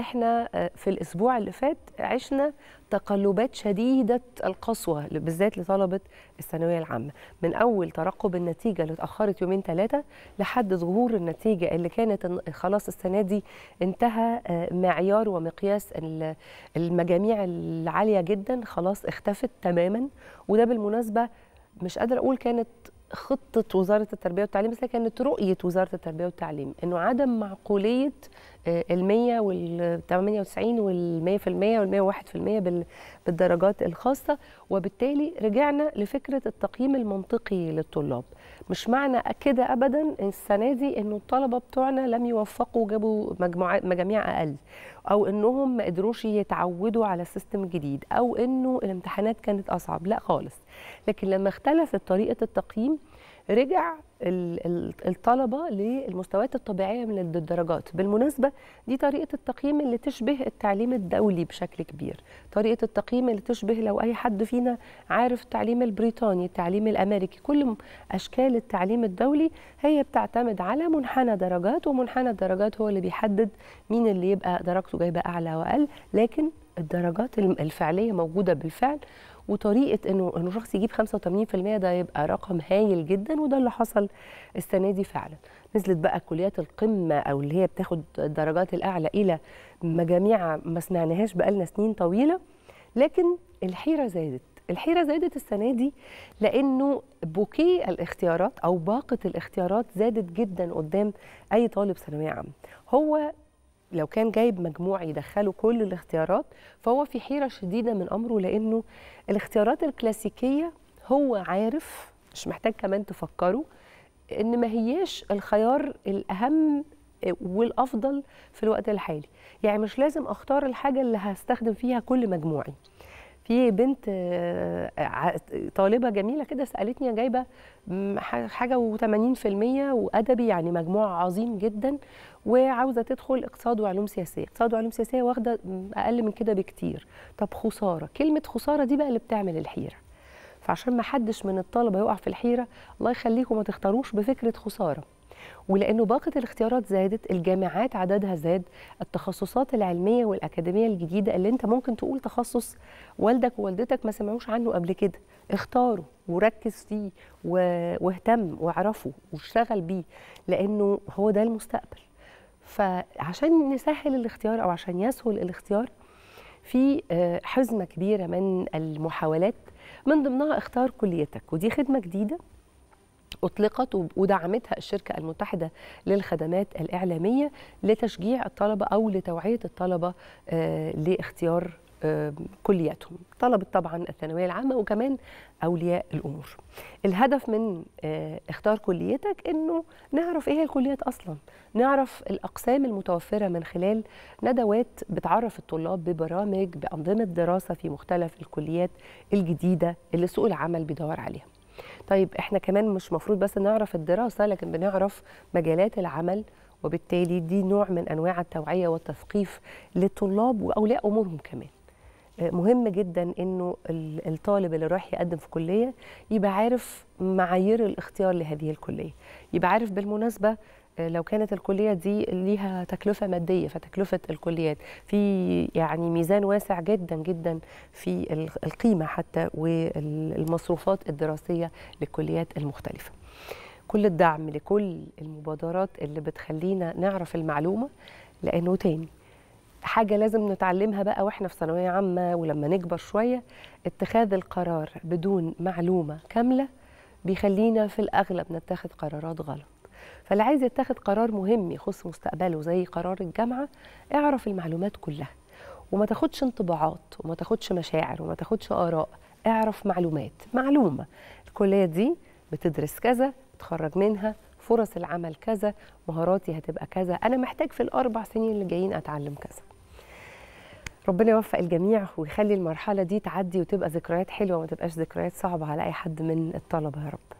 احنا آه، في الاسبوع اللي فات عشنا تقلبات شديده القسوه بالذات لطلبه الثانويه العامه من اول ترقب النتيجه اللي اتاخرت يومين ثلاثه لحد ظهور النتيجه اللي كانت خلاص السنه دي انتهى آه، معيار ومقياس المجاميع العاليه جدا خلاص اختفت تماما وده بالمناسبه مش قادره اقول كانت خطه وزاره التربيه والتعليم بس كانت رؤيه وزاره التربيه والتعليم انه عدم معقوليه ال 100 وال 98 وال 100% وال 101% بالدرجات الخاصه وبالتالي رجعنا لفكره التقييم المنطقي للطلاب مش معنى كده ابدا السنه دي انه الطلبه بتوعنا لم يوفقوا جابوا مجاميع اقل او انهم ما قدروش يتعودوا على السيستم الجديد او انه الامتحانات كانت اصعب لا خالص لكن لما اختلفت طريقه التقييم رجع الطلبه للمستويات الطبيعيه من الدرجات بالمناسبه دي طريقه التقييم اللي تشبه التعليم الدولي بشكل كبير طريقه التقييم اللي تشبه لو اي حد فينا عارف التعليم البريطاني التعليم الامريكي كل اشكال التعليم الدولي هي بتعتمد على منحنى درجات ومنحنى الدرجات هو اللي بيحدد مين اللي يبقى درجته جايبه اعلى واقل لكن الدرجات الفعليه موجوده بالفعل وطريقه انه انه الشخص يجيب 85% ده يبقى رقم هايل جدا وده اللي حصل السنه دي فعلا نزلت بقى كليات القمه او اللي هي بتاخد الدرجات الاعلى الى مجاميع ما سمعناهاش بقالنا سنين طويله لكن الحيره زادت الحيره زادت السنه دي لانه بوكي الاختيارات او باقه الاختيارات زادت جدا قدام اي طالب ثانويه عامه هو لو كان جايب مجموع يدخله كل الاختيارات فهو في حيرة شديدة من أمره لأنه الاختيارات الكلاسيكية هو عارف مش محتاج كمان تفكروا إن ما هياش الخيار الأهم والأفضل في الوقت الحالي يعني مش لازم أختار الحاجة اللي هستخدم فيها كل مجموعي في بنت آه، طالبه جميله كده سالتني جايبه حاجه و80% وادبي يعني مجموع عظيم جدا وعاوزه تدخل اقتصاد وعلوم سياسيه اقتصاد وعلوم سياسيه واخده اقل من كده بكتير طب خساره كلمه خساره دي بقى اللي بتعمل الحيره فعشان ما حدش من الطلبه يقع في الحيره الله يخليكم ما تختاروش بفكره خساره ولانه باقه الاختيارات زادت الجامعات عددها زاد التخصصات العلميه والاكاديميه الجديده اللي انت ممكن تقول تخصص والدك ووالدتك ما سمعوش عنه قبل كده اختاره وركز فيه واهتم واعرفه واشتغل بيه لانه هو ده المستقبل فعشان نسهل الاختيار او عشان يسهل الاختيار في آه، حزمه كبيره من المحاولات من ضمنها اختار كليتك ودي خدمه جديده أطلقت ودعمتها الشركة المتحدة للخدمات الإعلامية لتشجيع الطلبة أو لتوعية الطلبة آه، لاختيار آه، كلياتهم طلبة طبعا الثانوية العامة وكمان أولياء الأمور الهدف من آه، اختار كليتك أنه نعرف إيه الكليات أصلا نعرف الأقسام المتوفرة من خلال ندوات بتعرف الطلاب ببرامج بأنظمة دراسة في مختلف الكليات الجديدة اللي سوق العمل بيدور عليها طيب احنا كمان مش مفروض بس نعرف الدراسه لكن بنعرف مجالات العمل وبالتالي دي نوع من انواع التوعيه والتثقيف للطلاب واولياء امورهم كمان آه، مهم جدا انه الطالب اللي رايح يقدم في كليه يبقى عارف معايير الاختيار لهذه الكليه يبقى عارف بالمناسبه لو كانت الكليه دي ليها تكلفه ماديه فتكلفه الكليات في يعني ميزان واسع جدا جدا في القيمه حتى والمصروفات الدراسيه للكليات المختلفه كل الدعم لكل المبادرات اللي بتخلينا نعرف المعلومه لانه تاني حاجه لازم نتعلمها بقى واحنا في ثانويه عامه ولما نكبر شويه اتخاذ القرار بدون معلومه كامله بيخلينا في الاغلب نتخذ قرارات غلط فاللي عايز يتخذ قرار مهم يخص مستقبله زي قرار الجامعه اعرف المعلومات كلها وما تاخدش انطباعات وما تاخدش مشاعر وما تاخدش اراء اعرف معلومات معلومه الكليه دي بتدرس كذا بتخرج منها فرص العمل كذا مهاراتي هتبقى كذا انا محتاج في الاربع سنين اللي جايين اتعلم كذا ربنا يوفق الجميع ويخلي المرحله دي تعدي وتبقى ذكريات حلوه وما تبقاش ذكريات صعبه على اي حد من الطلبه يا رب